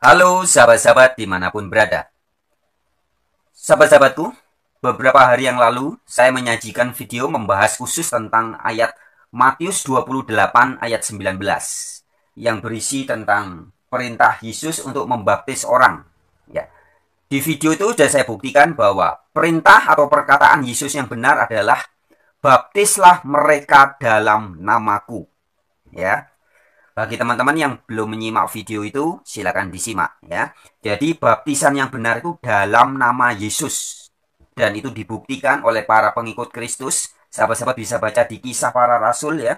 Halo sahabat-sahabat dimanapun berada. Sahabat-sahabatku, beberapa hari yang lalu saya menyajikan video membahas khusus tentang ayat Matius 28 ayat 19 yang berisi tentang perintah Yesus untuk membaptis orang. Ya. Di video itu sudah saya buktikan bahwa perintah atau perkataan Yesus yang benar adalah baptislah mereka dalam namaku. Ya. Bagi teman-teman yang belum menyimak video itu, silakan disimak ya. Jadi baptisan yang benar itu dalam nama Yesus. Dan itu dibuktikan oleh para pengikut Kristus. Sahabat-sahabat bisa baca di kisah para rasul ya.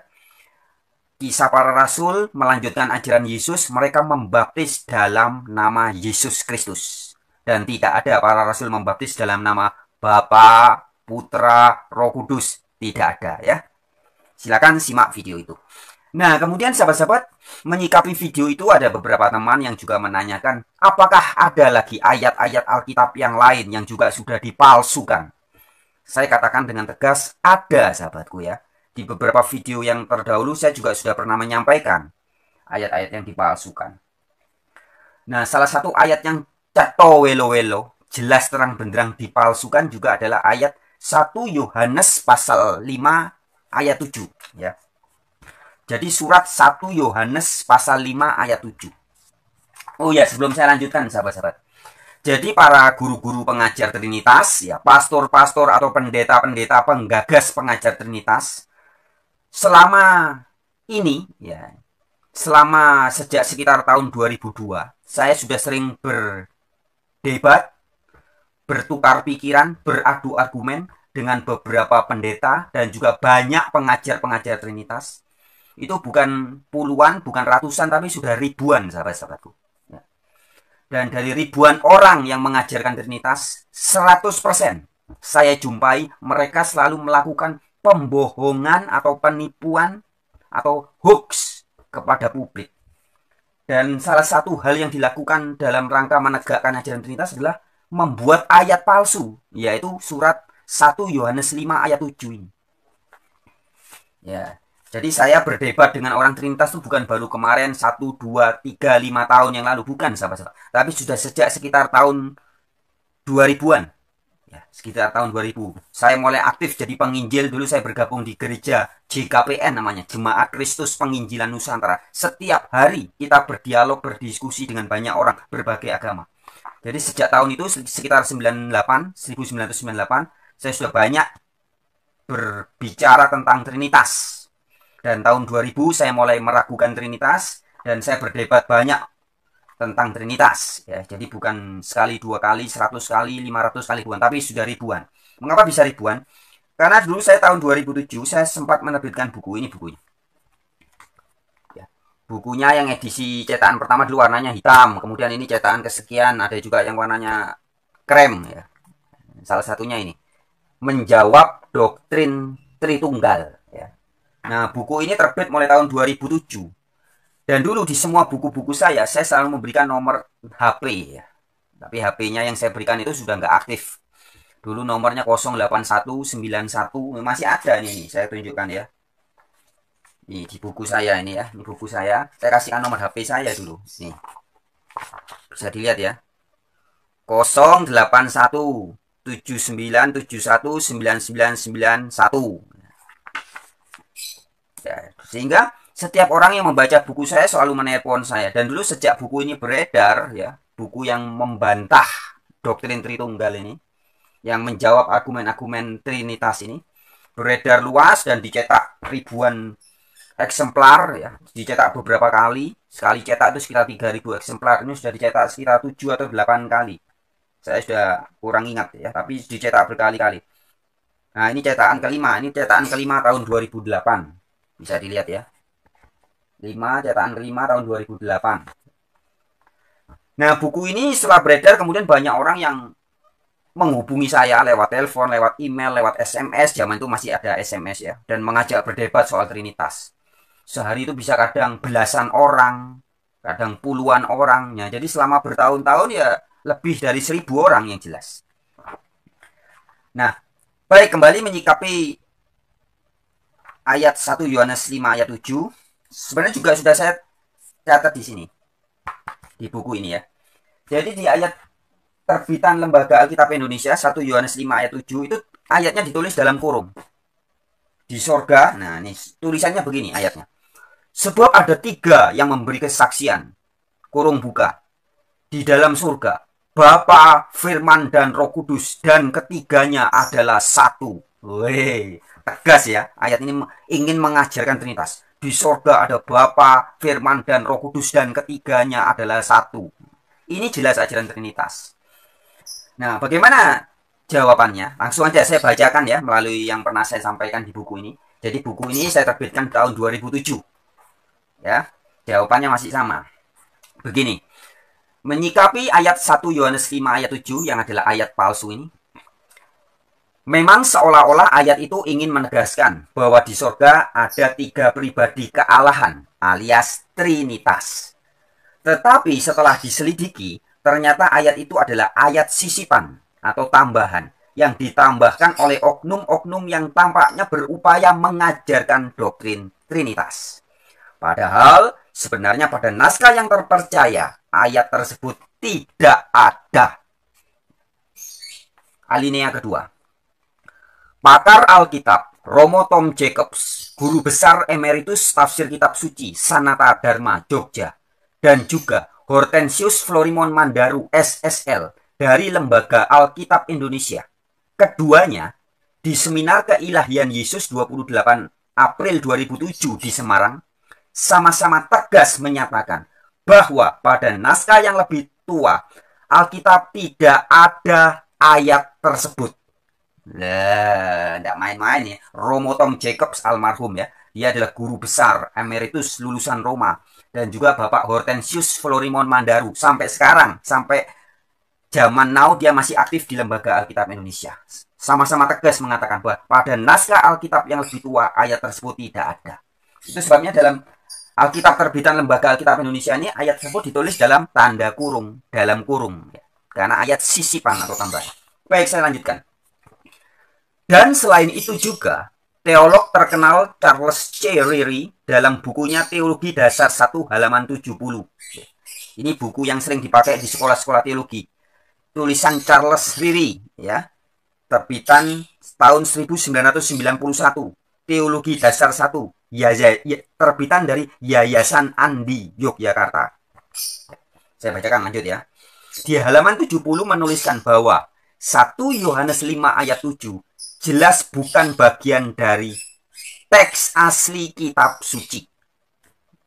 Kisah para rasul melanjutkan ajaran Yesus, mereka membaptis dalam nama Yesus Kristus. Dan tidak ada para rasul membaptis dalam nama Bapa, Putra, Roh Kudus. Tidak ada ya. Silakan simak video itu. Nah, kemudian sahabat-sahabat, menyikapi video itu ada beberapa teman yang juga menanyakan, apakah ada lagi ayat-ayat Alkitab yang lain yang juga sudah dipalsukan? Saya katakan dengan tegas, ada sahabatku ya. Di beberapa video yang terdahulu saya juga sudah pernah menyampaikan ayat-ayat yang dipalsukan. Nah, salah satu ayat yang cato welo welo, jelas terang benderang dipalsukan juga adalah ayat 1 Yohanes pasal 5 ayat 7 ya. Jadi surat 1 Yohanes pasal 5 ayat 7. Oh ya, sebelum saya lanjutkan sahabat-sahabat. Jadi para guru-guru pengajar Trinitas, ya pastor-pastor atau pendeta-pendeta penggagas pengajar Trinitas, selama ini, ya, selama sejak sekitar tahun 2002, saya sudah sering berdebat, bertukar pikiran, beradu argumen dengan beberapa pendeta dan juga banyak pengajar-pengajar Trinitas itu bukan puluhan, bukan ratusan, tapi sudah ribuan sahabat-sahabatku. Ya. Dan dari ribuan orang yang mengajarkan Trinitas, 100% saya jumpai mereka selalu melakukan pembohongan atau penipuan atau hoax kepada publik. Dan salah satu hal yang dilakukan dalam rangka menegakkan ajaran Trinitas adalah membuat ayat palsu, yaitu surat 1 Yohanes 5 ayat 7 ini. Ya, jadi saya berdebat dengan orang Trinitas itu bukan baru kemarin 1, 2, 3, 5 tahun yang lalu. Bukan sahabat-sahabat. Tapi sudah sejak sekitar tahun 2000-an. Ya, sekitar tahun 2000. Saya mulai aktif jadi penginjil. Dulu saya bergabung di gereja JKPN namanya. Jemaat Kristus Penginjilan Nusantara. Setiap hari kita berdialog, berdiskusi dengan banyak orang berbagai agama. Jadi sejak tahun itu sekitar 98, 1998, saya sudah banyak berbicara tentang Trinitas dan tahun 2000 saya mulai meragukan Trinitas dan saya berdebat banyak tentang Trinitas. Ya, jadi bukan sekali, dua kali, seratus kali, lima ratus kali, ribuan, tapi sudah ribuan. Mengapa bisa ribuan? Karena dulu saya tahun 2007 saya sempat menerbitkan buku ini bukunya. Ya, bukunya yang edisi cetakan pertama dulu warnanya hitam, kemudian ini cetakan kesekian, ada juga yang warnanya krem ya. Salah satunya ini menjawab doktrin Tritunggal. Nah, buku ini terbit mulai tahun 2007. Dan dulu di semua buku-buku saya, saya selalu memberikan nomor HP. Tapi HP-nya yang saya berikan itu sudah nggak aktif. Dulu nomornya 08191, masih ada nih, saya tunjukkan ya. Ini di buku saya ini ya, ini buku saya. Saya kasihkan nomor HP saya dulu. Nih. Bisa dilihat ya. 081 sehingga setiap orang yang membaca buku saya selalu menelpon saya. Dan dulu sejak buku ini beredar, ya buku yang membantah doktrin Tritunggal ini, yang menjawab argumen-argumen Trinitas ini, beredar luas dan dicetak ribuan eksemplar ya dicetak beberapa kali sekali cetak itu sekitar 3000 eksemplar ini sudah dicetak sekitar 7 atau 8 kali saya sudah kurang ingat ya tapi dicetak berkali-kali nah ini cetakan kelima ini cetakan kelima tahun 2008 bisa dilihat ya 5 cetakan kelima tahun 2008 nah buku ini setelah beredar kemudian banyak orang yang menghubungi saya lewat telepon, lewat email, lewat SMS. Zaman itu masih ada SMS ya, dan mengajak berdebat soal Trinitas. Sehari itu bisa kadang belasan orang, kadang puluhan orangnya Jadi selama bertahun-tahun ya lebih dari seribu orang yang jelas. Nah, baik kembali menyikapi ayat 1 Yohanes 5 ayat 7. Sebenarnya juga sudah saya catat di sini. Di buku ini ya. Jadi di ayat terbitan Lembaga Alkitab Indonesia 1 Yohanes 5 ayat 7 itu ayatnya ditulis dalam kurung. Di sorga, nah ini tulisannya begini ayatnya. Sebab ada tiga yang memberi kesaksian. Kurung buka. Di dalam surga. Bapa, Firman, dan Roh Kudus. Dan ketiganya adalah satu. Wey tegas ya. Ayat ini ingin mengajarkan Trinitas. Di sorga ada Bapa, Firman, dan Roh Kudus, dan ketiganya adalah satu. Ini jelas ajaran Trinitas. Nah, bagaimana jawabannya? Langsung aja saya bacakan ya melalui yang pernah saya sampaikan di buku ini. Jadi buku ini saya terbitkan tahun 2007. Ya, jawabannya masih sama. Begini, menyikapi ayat 1 Yohanes 5 ayat 7 yang adalah ayat palsu ini, Memang seolah-olah ayat itu ingin menegaskan bahwa di sorga ada tiga pribadi kealahan alias Trinitas. Tetapi setelah diselidiki, ternyata ayat itu adalah ayat sisipan atau tambahan yang ditambahkan oleh oknum-oknum yang tampaknya berupaya mengajarkan doktrin Trinitas. Padahal sebenarnya pada naskah yang terpercaya, ayat tersebut tidak ada. Alinea kedua. Pakar Alkitab, Romo Tom Jacobs, guru besar emeritus tafsir kitab suci Sanata Dharma Jogja, dan juga Hortensius Florimon Mandaru SSL dari Lembaga Alkitab Indonesia. Keduanya di seminar keilahian Yesus 28 April 2007 di Semarang sama-sama tegas menyatakan bahwa pada naskah yang lebih tua Alkitab tidak ada ayat tersebut lah tidak main-main ya. Romo Tom Jacobs almarhum ya. Dia adalah guru besar emeritus lulusan Roma dan juga Bapak Hortensius Florimon Mandaru sampai sekarang sampai zaman now dia masih aktif di Lembaga Alkitab Indonesia. Sama-sama tegas mengatakan bahwa pada naskah Alkitab yang lebih tua ayat tersebut tidak ada. Itu sebabnya dalam Alkitab terbitan Lembaga Alkitab Indonesia ini ayat tersebut ditulis dalam tanda kurung, dalam kurung ya. Karena ayat sisipan atau tambahan. Baik, saya lanjutkan. Dan selain itu juga, teolog terkenal Charles C. Riri dalam bukunya Teologi Dasar 1 halaman 70. Ini buku yang sering dipakai di sekolah-sekolah teologi. Tulisan Charles Riri ya. Terbitan tahun 1991. Teologi Dasar 1. Ya, ya, terbitan dari Yayasan Andi Yogyakarta. Saya bacakan lanjut ya. Di halaman 70 menuliskan bahwa 1 Yohanes 5 ayat 7 jelas bukan bagian dari teks asli kitab suci.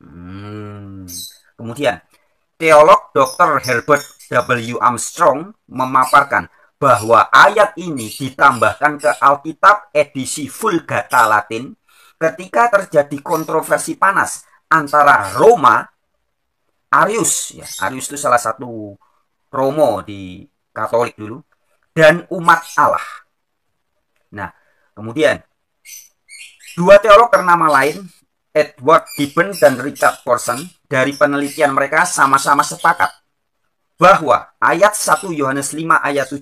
Hmm. Kemudian, teolog Dr. Herbert W. Armstrong memaparkan bahwa ayat ini ditambahkan ke Alkitab edisi Vulgata Latin ketika terjadi kontroversi panas antara Roma Arius ya Arius itu salah satu Romo di Katolik dulu dan umat Allah Kemudian, dua teolog ternama lain, Edward Gibbon dan Richard Corson, dari penelitian mereka sama-sama sepakat bahwa ayat 1 Yohanes 5 ayat 7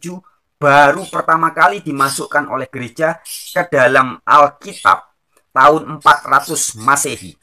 baru pertama kali dimasukkan oleh gereja ke dalam Alkitab tahun 400 Masehi.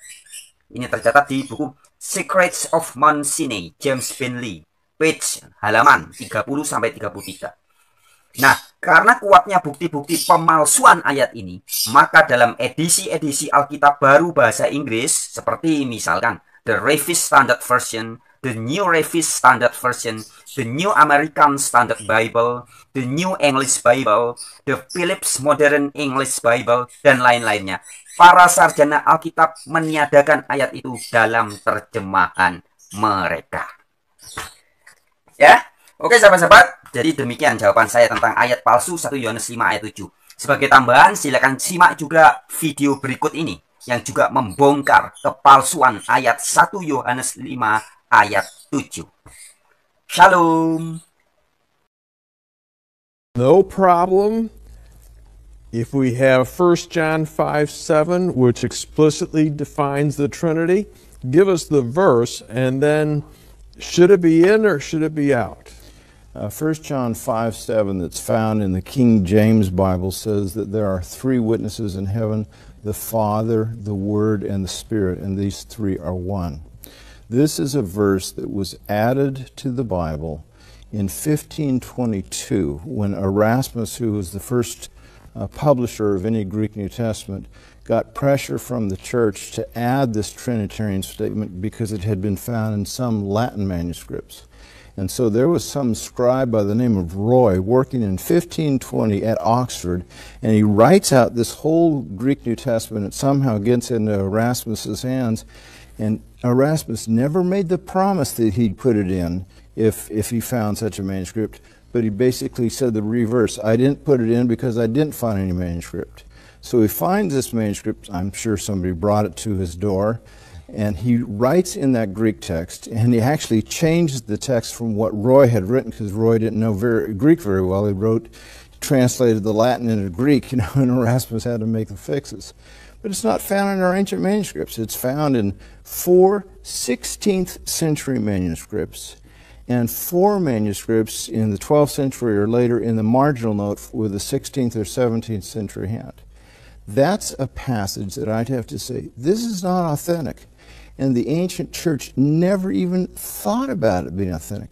Ini tercatat di buku Secrets of Mount Sinai, James Bentley, page halaman 30 sampai 33. Nah, karena kuatnya bukti-bukti pemalsuan ayat ini, maka dalam edisi-edisi Alkitab baru bahasa Inggris, seperti misalkan The Revised Standard Version, The New Revised Standard Version, The New American Standard Bible, The New English Bible, The Phillips Modern English Bible, dan lain-lainnya. Para sarjana Alkitab meniadakan ayat itu dalam terjemahan mereka. Ya, oke sahabat-sahabat, jadi demikian jawaban saya tentang ayat palsu 1 Yohanes 5 ayat 7. Sebagai tambahan, silakan simak juga video berikut ini yang juga membongkar kepalsuan ayat 1 Yohanes 5 ayat 7. Shalom. No problem if we have 1 John 5:7 which explicitly defines the Trinity. Give us the verse, and then should it be in or should it be out? Uh, 1 John 5 7, that's found in the King James Bible, says that there are three witnesses in heaven the Father, the Word, and the Spirit, and these three are one. This is a verse that was added to the Bible in 1522 when Erasmus, who was the first uh, publisher of any Greek New Testament, got pressure from the church to add this Trinitarian statement because it had been found in some Latin manuscripts. And so there was some scribe by the name of Roy working in 1520 at Oxford, and he writes out this whole Greek New Testament. It somehow gets into Erasmus's hands, and Erasmus never made the promise that he'd put it in if, if he found such a manuscript, but he basically said the reverse. I didn't put it in because I didn't find any manuscript. So he finds this manuscript. I'm sure somebody brought it to his door. And he writes in that Greek text, and he actually changed the text from what Roy had written because Roy didn't know very, Greek very well. He wrote, translated the Latin into Greek, you know, and Erasmus had to make the fixes. But it's not found in our ancient manuscripts. It's found in four 16th century manuscripts and four manuscripts in the 12th century or later in the marginal note with a 16th or 17th century hand. That's a passage that I'd have to say, this is not authentic. And the ancient church never even thought about it being authentic.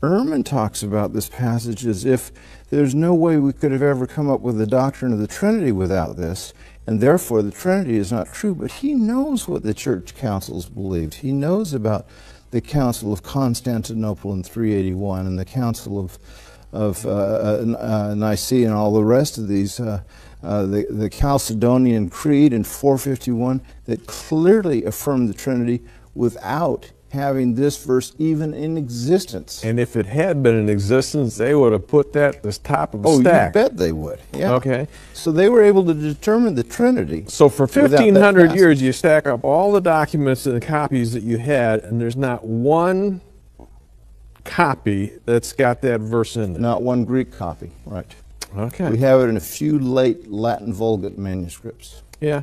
Ehrman talks about this passage as if there's no way we could have ever come up with the doctrine of the Trinity without this, and therefore the Trinity is not true. But he knows what the church councils believed. He knows about the Council of Constantinople in 381 and the Council of, of uh, uh, uh Nicaea and all the rest of these. Uh, uh, the, the Chalcedonian Creed in 451 that clearly affirmed the Trinity without having this verse even in existence. And if it had been in existence, they would have put that at the top of the oh, stack. Oh, you bet they would. Yeah. Okay. So they were able to determine the Trinity. So for 1,500 years, you stack up all the documents and the copies that you had, and there's not one copy that's got that verse in it. Not one Greek copy. Right. Okay. We have it in a few late Latin Vulgate manuscripts. Yeah.